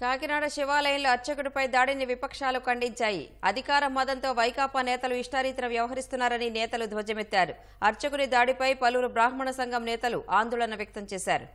కాకినాడ శివాలయంలో అర్చకుడిపై దాడిని విపక్షాలు ఖండించాయి అధికార మదంతో వైకాపా నేతలు ఇష్టారీతిన వ్యవహరిస్తున్నారని నేతలు ధ్వజమెత్తారు అర్చకుడి దాడిపై పలువురు బ్రాహ్మణ సంఘం నేతలు ఆందోళన వ్యక్తం చేశారు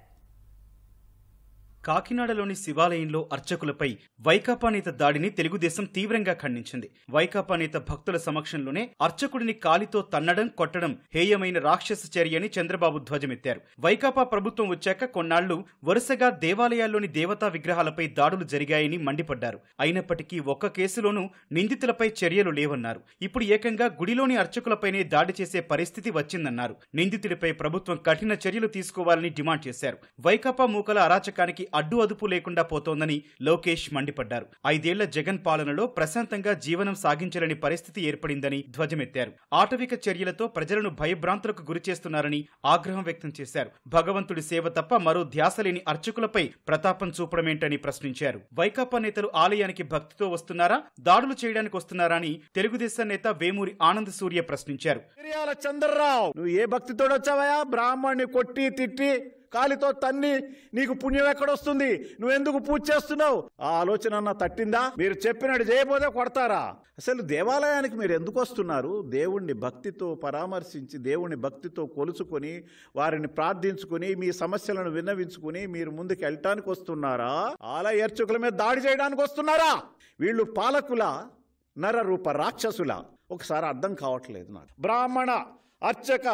కాకినాడలోని శివాలయంలో అర్చకులపై వైకాపా నేత దాడిని తెలుగుదేశం తీవ్రంగా ఖండించింది వైకాపా నేత భక్తుల సమక్షంలోనే అర్చకుడిని కాలితో తన్నడం కొట్టడం హేయమైన రాక్షస చర్యని చంద్రబాబు ధ్వజమెత్తారు వైకాపా ప్రభుత్వం వచ్చాక కొన్నాళ్లు వరుసగా దేవాలయాల్లోని దేవతా విగ్రహాలపై దాడులు జరిగాయని మండిపడ్డారు అయినప్పటికీ ఒక్క కేసులోనూ నిందితులపై చర్యలు లేవన్నారు ఇప్పుడు ఏకంగా గుడిలోని అర్చకులపైనే దాడి చేసే పరిస్థితి వచ్చిందన్నారు నిందితుడిపై ప్రభుత్వం కఠిన చర్యలు తీసుకోవాలని డిమాండ్ చేశారు వైకాపా మూకల అరాచకానికి అడ్డు అదుపు లేకుండా పోతోందని లోకేష్ మండిపడ్డారు ఐదేళ్ల జగన్ పాలనలో ప్రశాంతంగా జీవనం సాగించలేని పరిస్థితి ఏర్పడిందని ధ్వజమెత్తారు ఆటవిక చర్యలతో ప్రజలను భయభ్రాంతులకు గురిచేస్తున్నారని ఆగ్రహం వ్యక్తం చేశారు భగవంతుడి సేవ తప్ప మరో ధ్యాస లేని అర్చకులపై ప్రతాపం చూపడమేంటని ప్రశ్నించారు వైకాపా నేతలు ఆలయానికి భక్తితో వస్తున్నారా దాడులు చేయడానికి వస్తున్నారా అని తెలుగుదేశం నేత వేమూరి ఆనంద సూర్య ప్రశ్నించారు చంద్రరావు నువ్వు ఏ భక్తితో వచ్చావయా బ్రాహ్మణ్ణి కొట్టి తిట్టి కాలితో తన్ని నీకు పుణ్యం ఎక్కడొస్తుంది నువ్వెందుకు పూజ చేస్తున్నావు ఆ ఆలోచన అన్న తట్టిందా మీరు చెప్పినట్టు చేయబోదే కొడతారా అసలు దేవాలయానికి మీరు ఎందుకు వస్తున్నారు దేవుణ్ణి భక్తితో పరామర్శించి దేవుణ్ణి భక్తితో కొలుచుకొని వారిని ప్రార్థించుకుని మీ సమస్యలను విన్నవించుకుని మీరు ముందుకు వెళ్ళటానికి వస్తున్నారా ఆలయ అర్చకుల మీద దాడి చేయడానికి వస్తున్నారా వీళ్ళు పాలకుల నర రూప రాక్షసుల ఒకసారి అర్థం కావట్లేదు నాకు బ్రాహ్మణ అర్చక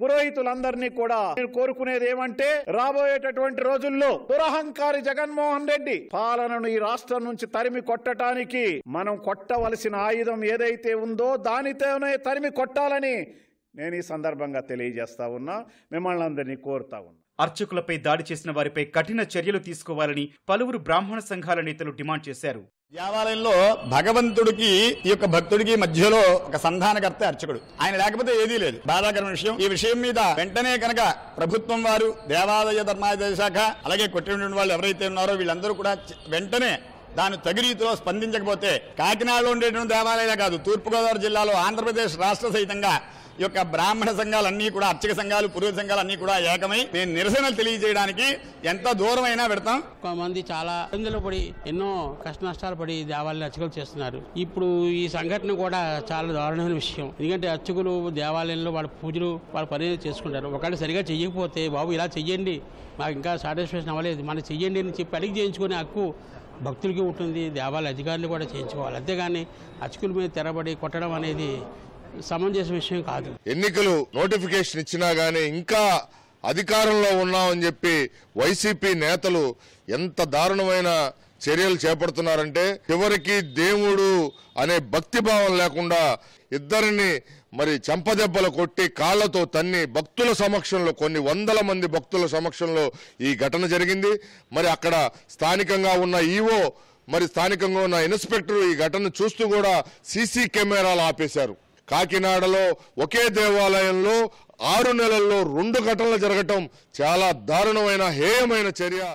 పురోహితులందరినీ కూడా నేను కోరుకునేది ఏమంటే రాబోయేటటువంటి రోజుల్లో దురహంకారి జగన్మోహన్ రెడ్డి పాలనను ఈ రాష్ట్రం నుంచి తరిమి కొట్టడానికి మనం కొట్టవలసిన ఆయుధం ఏదైతే ఉందో దానితోనే తరిమి కొట్టాలని నేను ఈ సందర్భంగా తెలియజేస్తా ఉన్నా మిమ్మల్ని అందరినీ కోరుతా ఉన్నా అర్చకులపై దాడి చేసిన వారిపై కఠిన చర్యలు తీసుకోవాలని పలువురు బ్రాహ్మణ సంఘాల నేతలు డిమాండ్ చేశారు దేవాలయంలో భగవంతుడికి ఈ యొక్క భక్తుడికి మధ్యలో ఒక సంధానకర్త అర్చకుడు ఆయన లేకపోతే ఏదీ లేదు బాధాకరమైన విషయం ఈ విషయం మీద వెంటనే కనుక ప్రభుత్వం వారు దేవాలయ ధర్మాదాయ శాఖ అలాగే కొట్టిన వాళ్ళు ఎవరైతే ఉన్నారో వీళ్ళందరూ కూడా వెంటనే దాని తగు రీతిలో స్పందించకపోతే కాకినాడలో ఉండేటువంటి దేవాలయాలే కాదు తూర్పుగోదావరి జిల్లాలో ఆంధ్రప్రదేశ్ రాష్ట్ర సహితంగా ఈ యొక్క బ్రాహ్మణ సంఘాలన్నీ కూడా అర్చక సంఘాలు సంఘాలు అన్ని కూడా ఏకమై నేను నిరసనలు తెలియజేయడానికి ఎంత దూరమైనా పెడతాం కొంతమంది చాలా ఇబ్బందులు పడి ఎన్నో కష్ట నష్టాలు పడి దేవాలయాలు అర్చకులు చేస్తున్నారు ఇప్పుడు ఈ సంఘటన కూడా చాలా దారుణమైన విషయం ఎందుకంటే అర్చకులు దేవాలయంలో వాళ్ళ పూజలు వాళ్ళ పని చేసుకుంటారు ఒకవేళ సరిగా చెయ్యకపోతే బాబు ఇలా చెయ్యండి మాకు ఇంకా సాటిస్ఫాక్షన్ అవ్వలేదు మనం చెయ్యండి అని చెప్పి అడిగి చేయించుకునే హక్కు భక్తులకి ఉంటుంది దేవాలయ అధికారులు కూడా చేయించుకోవాలి అంతేగాని అర్చకుల మీద తెరబడి కొట్టడం అనేది సమంజస విషయం కాదు ఎన్నికలు నోటిఫికేషన్ ఇచ్చినా గానీ ఇంకా అధికారంలో ఉన్నామని చెప్పి వైసీపీ నేతలు ఎంత దారుణమైన చర్యలు చేపడుతున్నారంటే చివరికి దేవుడు అనే భక్తి భావం లేకుండా ఇద్దరిని మరి చెంపదెబ్బలు కొట్టి కాళ్లతో తన్ని భక్తుల సమక్షంలో కొన్ని వందల మంది భక్తుల సమక్షంలో ఈ ఘటన జరిగింది మరి అక్కడ స్థానికంగా ఉన్న ఈవో మరి స్థానికంగా ఉన్న ఇన్స్పెక్టర్ ఈ ఘటన చూస్తూ కూడా సీసీ కెమెరాలు ఆపేశారు కాకినాడలో ఒకే దేవాలయంలో ఆరు నెలల్లో రెండు ఘటనలు జరగటం చాలా దారుణమైన హేయమైన చర్య